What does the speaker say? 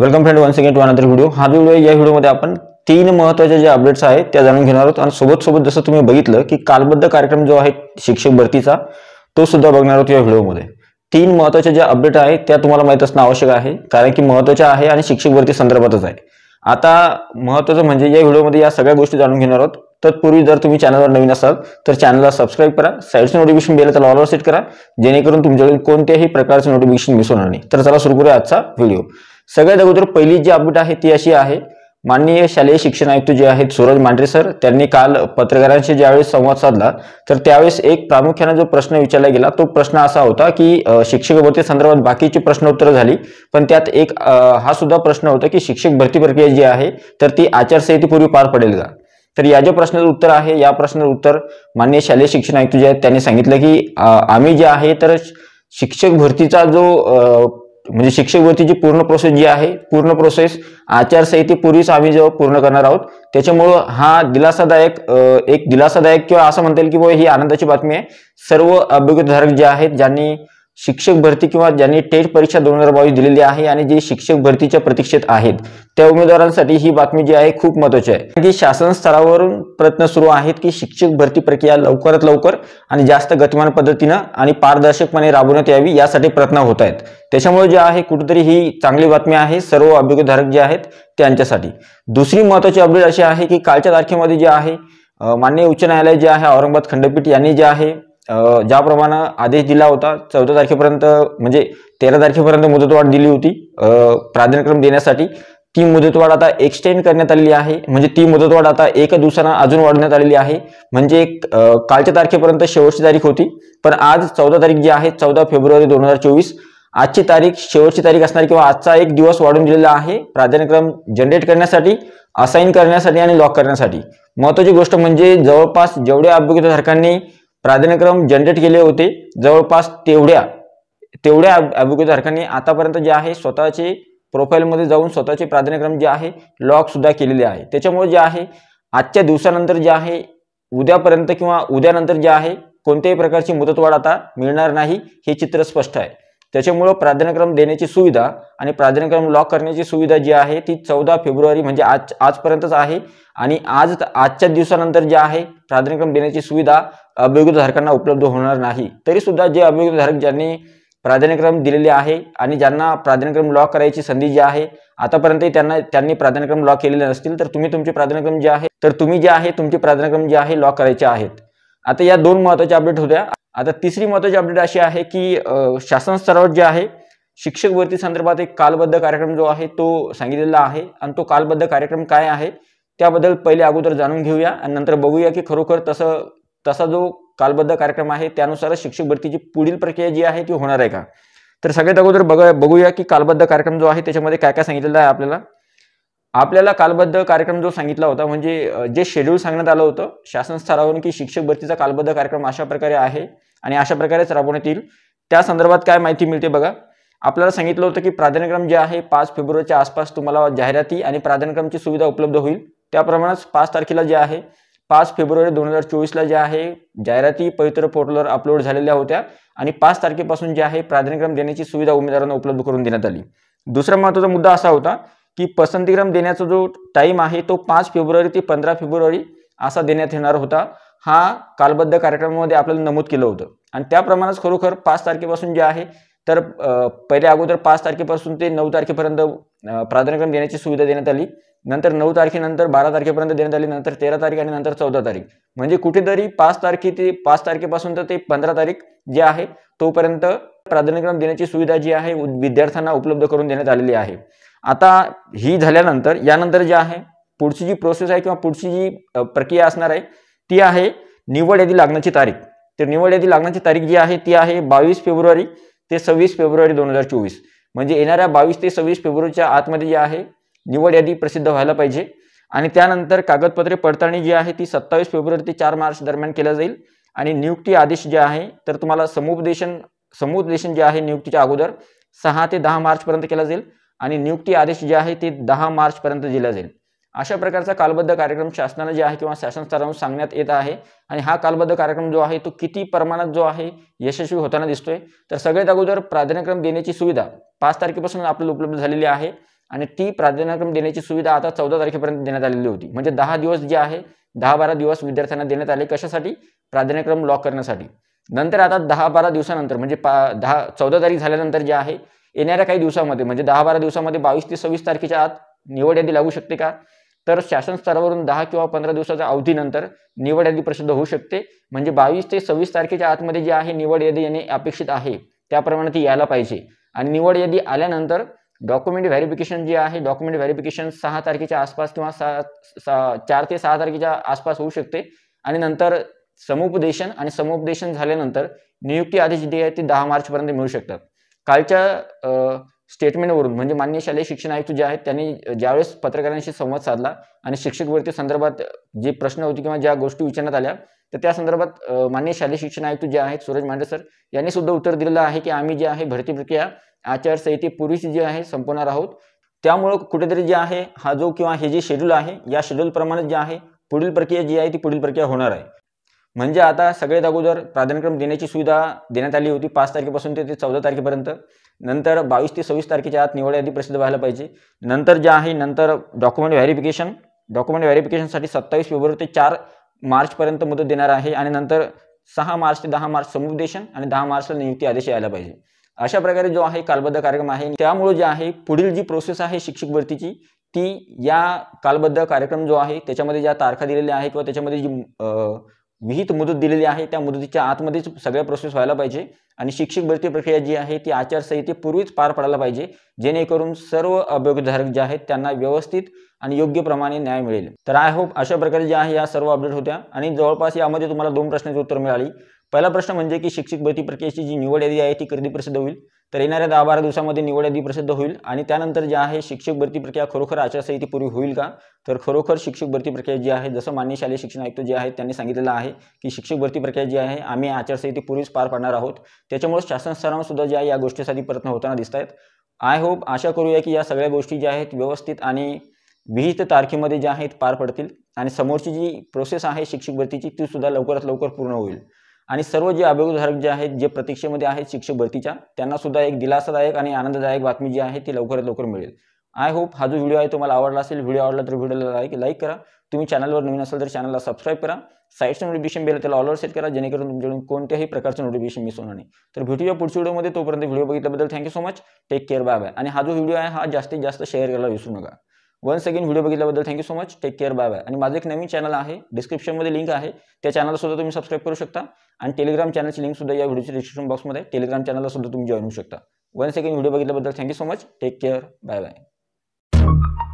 welcome friend one second to another video हा video या व्हिडिओमध्ये आपण तीन महत्त्वाचे ज्या अपडेट्स आहेत त्या जाणून घेणार आहोत आणि सोबत सोबत जसं तुम्ही बघितलं की कालबद्ध कार्यक्रम जो आहे शिक्षक भरतीचा तो सुद्धा बघणार आहोत या व्हिडिओमध्ये तीन महत्त्वाच्या ज्या अपडेट आहेत त्या तुम्हाला माहित असणं आवश्यक आहे कारण की महत्वाच्या आहे आणि शिक्षक भरती संदर्भातच आहे आता महत्त्वाचं म्हणजे या व्हिडिओमध्ये या सगळ्या गोष्टी जाणून घेणार आहोत तत्पूर्वी जर तुम्ही चॅनलवर नवीन असाल तर चॅनलला सबस्क्राईब करा साईडचं नोटिफिकेशन बेल त्याला सेट करा जेणेकरून तुमच्याकडे कोणत्याही प्रकारचं नोटिफिकेशन मिस होणार नाही तर चला सुरू करूया आजचा व्हिडिओ सगळ्यात अगोदर पहिली जी अपडेट आहे ती अशी आहे माननीय शालेय शिक्षण आयुक्त जे आहेत सूरज मांढरे सर त्यांनी काल पत्रकारांशी ज्यावेळेस संवाद साधला तर त्यावेळेस एक प्रामुख्याने जो प्रश्न विचारला गेला तो प्रश्न असा होता की शिक्षक भरती संदर्भात बाकीची प्रश्नोत्तर झाली पण त्यात एक हा सुद्धा प्रश्न होता की शिक्षक भरती प्रक्रिया जी आहे तर ती आचारसंहितेपूर्वी पार पडेल का तर या ज्या प्रश्नाचं उत्तर आहे या प्रश्नाचं उत्तर माननीय शालेय शिक्षण आयुक्त जे आहेत त्यांनी सांगितलं की आम्ही जे आहे तर शिक्षक भरतीचा जो म्हणजे शिक्षेवरती जी पूर्ण प्रोसेस जी आहे पूर्ण प्रोसेस आचारसंहितेपूर्वीच आम्ही जेव्हा पूर्ण करणार आहोत त्याच्यामुळं हा दिलासादायक एक दिलासादायक किंवा असं म्हणता येईल की बाबा ही आनंदाची बातमी आहे सर्व अभिगतधारक जे आहेत ज्यांनी शिक्षक भरती किंवा ज्यांनी टेट परीक्षा दोन हजार बावीस दिलेली आहे आणि जे शिक्षक भरतीच्या प्रतीक्षेत आहेत त्या उमेदवारांसाठी ही बातमी जी आहे खूप महत्वाची आहे की शासन स्तरावरून प्रयत्न सुरू आहेत की शिक्षक भरती प्रक्रिया लवकरात लवकर आणि जास्त गतिमान पद्धतीनं आणि पारदर्शकपणे राबवण्यात यावी यासाठी प्रयत्न होत आहेत त्याच्यामुळे जे आहे कुठेतरी ही चांगली बातमी आहे सर्व अभियोगधारक जे आहेत त्यांच्यासाठी दुसरी महत्वाची अपडेट अशी आहे की कालच्या तारखेमध्ये जे आहे मान्य उच्च न्यायालय जे आहे औरंगाबाद खंडपीठ यांनी जे आहे ज्याप्रमाणे आदेश दिला होता चौदा तारखेपर्यंत म्हणजे तेरा तारखेपर्यंत मुदतवाढ दिली होती प्राधान्यक्रम देण्यासाठी ती मुदतवाढ आता एक्सटेंड करण्यात आलेली आहे म्हणजे ती मुदतवाढ आता एक दिवसानं अजून वाढण्यात आलेली आहे म्हणजे कालच्या तारखेपर्यंत शेवटची तारीख होती पण आज चौदा तारीख जी आहे चौदा फेब्रुवारी दोन हजार चोवीस आजची तारीख शेवटची तारीख असणार किंवा आजचा एक दिवस वाढून दिलेला आहे प्राधान्यक्रम जनरेट करण्यासाठी असाईन करण्यासाठी आणि लॉक करण्यासाठी महत्वाची गोष्ट म्हणजे जवळपास जेवढ्या सरकारने प्राधान्यक्रम जनरेट केले होते जवळपास तेवढ्या तेवढ्या अभियोगधारकांनी आतापर्यंत जे आहे स्वतःचे प्रोफाईलमध्ये जाऊन स्वतःचे प्राधान्यक्रम जे आहे लॉकसुद्धा केलेले आहे त्याच्यामुळे जे आहे आजच्या दिवसानंतर जे आहे उद्यापर्यंत किंवा उद्यानंतर जे आहे कोणत्याही प्रकारची मुदतवाढ आता मिळणार नाही हे चित्र स्पष्ट आहे त्याच्यामुळं प्राधान्यक्रम देण्याची सुविधा आणि प्राधान्यक्रम लॉक करण्याची सुविधा जी आहे ती चौदा फेब्रुवारी म्हणजे आज आजपर्यंतच आहे आणि आज आजच्या दिवसानंतर जे आहे प्राधान्यक्रम देण्याची सुविधा अभियोगधारकांना उपलब्ध होणार नाही तरी सुद्धा जे अभियोगधारक ज्यांनी प्राधान्यक्रम दिलेले आहे आणि ज्यांना प्राधान्यक्रम लॉक करायची संधी जी आहे आतापर्यंत त्यांना त्यांनी प्राधान्यक्रम लॉक केलेले नसतील तर तुम्ही तुमचे प्राधान्यक्रम जे आहे तर तुम्ही जे आहे तुमचे प्राधान्यक्रम जे आहे लॉ करायचे आहेत आता या दोन महत्वाच्या अपडेट होत्या आता तिसरी महत्वाची अपडेट अशी आहे की शासन स्तरावर जे आहे शिक्षक भरती संदर्भात एक कालबद्ध कार्यक्रम जो आहे तो सांगितलेला आहे आणि तो कालबद्ध कार्यक्रम काय आहे त्याबद्दल पहिले अगोदर जाणून घेऊया आणि नंतर बघूया की खरोखर तसं तसा जो कालबद्ध कार्यक्रम आहे त्यानुसार शिक्षक भरतीची पुढील प्रक्रिया जी आहे ती होणार आहे का तर सगळ्यात अगोदर बघा बघूया की कालबद्ध कार्यक्रम जो आहे त्याच्यामध्ये काय काय सांगितलेलं आहे आपल्याला आपल्याला कालबद्ध कार्यक्रम जो सांगितला होता म्हणजे जे शेड्यूल सांगण्यात आलं होतं शासन स्तरावरून की शिक्षक भरतीचा कालबद्ध कार्यक्रम अशा प्रकारे आहे आणि अशा प्रकारेच राबवण्यात येईल त्या संदर्भात काय माहिती मिळते बघा आपल्याला सांगितलं होतं की प्राधान्यक्रम जे आहे पाच फेब्रुवारीच्या आसपास तुम्हाला जाहिराती आणि प्राधान्यक्रमची सुविधा उपलब्ध होईल त्याप्रमाणेच पाच तारखेला जे आहे पाच फेब्रुवारी दोन हजार चोवीसला जे आहे जाहिराती पवित्र पोर्टलवर अपलोड झालेल्या होत्या आणि पाच तारखेपासून जे आहे प्राधान्यक्रम देण्याची सुविधा उमेदवारांना उपलब्ध करून देण्यात आली दुसरा महत्त्वाचा मुद्दा असा होता की पसंतीक्रम देण्याचा जो टाईम आहे तो पाच फेब्रुवारी ते पंधरा फेब्रुवारी असा देण्यात येणार होता हा कालबद्ध कार्यक्रमामध्ये आपल्याला नमूद केलं होतं आणि त्याप्रमाणेच खरोखर पाच तारखेपासून जे आहे तर पहिल्या अगोदर पाच तारखेपासून ते नऊ तारखेपर्यंत प्राधान्यक्रम देण्याची सुविधा देण्यात आली नंतर नऊ तारखेनंतर बारा तारखेपर्यंत देण्यात आली नंतर तेरा तारीख आणि नंतर चौदा तारीख म्हणजे कुठेतरी पाच तारखे ते पाच तारखेपासून तर ते पंधरा तारीख जे आहे तोपर्यंत प्राधान्यक्रम देण्याची सुविधा जी आहे विद्यार्थ्यांना उपलब्ध करून देण्यात आलेली आहे आता ही झाल्यानंतर यानंतर जे आहे पुढची जी प्रोसेस आहे किंवा पुढची जी प्रक्रिया असणार आहे ती आहे निवड यादी लागण्याची तारीख तर निवड यादी लागण्याची तारीख जी आहे ती आहे बावीस फेब्रुवारी ते सव्वीस फेब्रुवारी दोन हजार चोवीस म्हणजे येणाऱ्या बावीस ते सव्वीस फेब्रुवारीच्या आतमध्ये जे आहे निवड यादी प्रसिद्ध व्हायला पाहिजे आणि त्यानंतर कागदपत्रे पडताळणी जी आहे ती सत्तावीस फेब्रुवारी ते चार मार्च दरम्यान केला जाईल आणि नियुक्ती आदेश जे आहे तर तुम्हाला समुपदेशन समुपदेशन जे आहे नियुक्तीच्या अगोदर सहा ते दहा मार्चपर्यंत केला जाईल आणि नियुक्ती आदेश जे आहे ते दहा मार्चपर्यंत दिला जाईल अशा प्रकारचा कालबद्ध कार्यक्रम शासनाला जे आहे किंवा शासन स्तरावरून सांगण्यात येत आहे आणि हा कालबद्ध कार्यक्रम जो आहे तो किती प्रमाणात जो आहे यशस्वी होताना दिसतोय तर सगळ्यात अगोदर प्राधान्यक्रम देण्याची सुविधा पाच तारखेपासून आपल्याला उपलब्ध झालेली आहे आणि ती प्राधान्यक्रम देण्याची सुविधा आता चौदा तारखेपर्यंत देण्यात आलेली होती म्हणजे दहा दिवस जे आहे दहा बारा दिवस विद्यार्थ्यांना देण्यात आले कशासाठी प्राधान्यक्रम लॉक करण्यासाठी नंतर आता दहा बारा दिवसानंतर म्हणजे पा दहा चौदा तारीख झाल्यानंतर जे आहे येणाऱ्या काही दिवसामध्ये म्हणजे दहा बारा दिवसामध्ये बावीस ते सव्वीस तारखेच्या आत निवड यादी लागू शकते का तर शासन स्तरावरून दहा किंवा पंधरा दिवसाच्या अवधीनंतर निवड यादी प्रसिद्ध होऊ शकते म्हणजे बावीस ते सव्वीस तारखेच्या आतमध्ये जे आहे निवड यादी येणे अपेक्षित आहे त्याप्रमाणे ती यायला पाहिजे आणि निवड यादी आल्यानंतर डॉक्युमेंट व्हेरिफिकेशन जे आहे डॉक्युमेंट व्हेरिफिकेशन सहा तारखेच्या आसपास किंवा सहा चार ते सहा तारखेच्या आसपास होऊ शकते आणि नंतर समुपदेशन आणि समुपदेशन झाल्यानंतर नियुक्ती आदेश जे आहे ते दहा मार्चपर्यंत मिळू शकतात कालच्या स्टेटमेंटवरून म्हणजे मान्य शालेय शिक्षण आयुक्त जे आहेत त्यांनी ज्यावेळेस पत्रकारांशी संवाद साधला आणि शिक्षक भरती संदर्भात जे प्रश्न होते किंवा ज्या गोष्टी विचारण्यात आल्या तर त्या संदर्भात मान्य शालेय शिक्षण आयुक्त जे आहेत सूरज मांडे सर यांनी सुद्धा उत्तर दिलेलं आहे की आम्ही जे आहे भरती प्रक्रिया आचारसंहितेपूर्वीच जी आहे संपवणार आहोत त्यामुळं कुठेतरी जे आहे हा जो किंवा हे जे शेड्यूल आहे या शेड्यूलप्रमाणे जे आहे पुढील प्रक्रिया जी आहे ती पुढील प्रक्रिया होणार आहे म्हणजे आता सगळ्यात अगोदर प्राधान्यक्रम देण्याची सुविधा देण्यात आली होती पाच तारखेपासून ते चौदा तारखेपर्यंत नंतर बावीस ते सव्वीस तारखेच्या आत निवड यादी प्रसिद्ध व्हायला पाहिजे नंतर जे आहे नंतर डॉक्युमेंट व्हेरिफिकेशन डॉक्युमेंट व्हॅरिफिकेशनसाठी सत्तावीस फेब्रुवारी ते चार मार्चपर्यंत मुदत देणार आहे आणि नंतर सहा मार्च ते दहा मार्च समुपदेशन आणि दहा मार्चला नियुक्ती आदेश यायला पाहिजे अशा प्रकारे जो आहे कालबद्ध कार्यक्रम आहे त्यामुळे जे आहे पुढील जी प्रोसेस आहे शिक्षक भरतीची ती या कालबद्ध कार्यक्रम जो आहे त्याच्यामध्ये ज्या तारखा दिलेल्या आहेत किंवा त्याच्यामध्ये जी विहित मुदत दिलेली आहे त्या मुदतीच्या आतमध्येच सगळ्या प्रोसेस व्हायला पाहिजे आणि शिक्षक भरती प्रक्रिया जी आहे ती आचारसंहितेपूर्वीच पार पडायला पाहिजे जेणेकरून सर्व अभियोगधारक जे आहेत त्यांना व्यवस्थित आणि योग्य प्रमाणे न्याय मिळेल तर आय होप अशा प्रकारे जे आहे या सर्व अपडेट होत्या आणि जवळपास यामध्ये तुम्हाला दोन प्रश्नांची उत्तर मिळाली पहिला प्रश्न म्हणजे की शिक्षक भरती प्रक्रियेची जी निवड यादी आहे ती कधी प्रसिद्ध होईल तर येणाऱ्या दहा बारा दिवसामध्ये निवड यादी प्रसिद्ध होईल आणि त्यानंतर जे आहे शिक्षक भरती प्रक्रिया खरोखर आचारसंहितेपूर्वी होईल का तर खरोखर शिक्षक भरती प्रक्रिया जी आहे जसं मान्य शालेय शिक्षण आयुक्त जे आहेत त्यांनी सांगितलेलं आहे की शिक्षक भरती प्रक्रिया जी आहे आम्ही आचारसंहितेपूर्वीच पार पाडणार आहोत त्याच्यामुळे शासन स्तरावर जे आहे या गोष्टीसाठी प्रयत्न होताना दिसत आहेत आय होप आशा करूया की या सगळ्या गोष्टी ज्या आहेत व्यवस्थित आणि विहित तारखेमध्ये ज्या आहेत पार पडतील आणि समोरची जी प्रोसेस आहे शिक्षक भरतीची ती सुद्धा लवकरात लवकर पूर्ण होईल आणि सर्व जे अभियोगधारक जे आहेत जे प्रतीक्षेमध्ये आहेत शिक्षक भरतीच्या त्यांना सुद्धा एक दिलासादायक आणि आनंददायक बातमी जी आहे ती लवकरात लवकर मिळेल आय होप हा जो व्हिडिओ आहे तुम्हाला आवडला असेल व्हिडिओ आवडला तर व्हिडिओला लाईक लाईक करा तुम्ही चॅनलवर नवीन असाल तर चॅनलला सबस्क्राईब करा साईडचं नोटिफिकेशन बेल त्याला ऑलवर सेट करा जेणेकरून तुमच्याकडून कोणत्याही प्रकारचं नोटिफिकेशन मिस होणार नाही तर भेटूया पुढच्या व्हिडिओमध्ये तोपर्यंत व्हिडिओ बघितल्याबद्दल thank you so much take care bye bye आणि हा जो व्हिडिओ आहे हा जास्तीत जास्त शेअर करायला विसरू नका वन सेकंड व्हिडिओ बघितल्याबद्दल thank you so much take care bye bye आणि माझं एक नवीन चॅनल आहे डिस्क्रिप्शनमध्ये लिंक आहे त्या चॅनलला सुद्धा तुम्ही सबस्क्राईब करू शकता आणि टेलिग्राम चॅनलची लिंक सुद्धा या व्हिडिओच्या डिस्क्रिप्शन बॉक्समध्ये टेलिग्राम चॅनलला सुद्धा तुम्ही जॉईन होऊ शकता वन सेकंड व्हिडिओ बघितल्याबद्दल thank you so much take care bye bye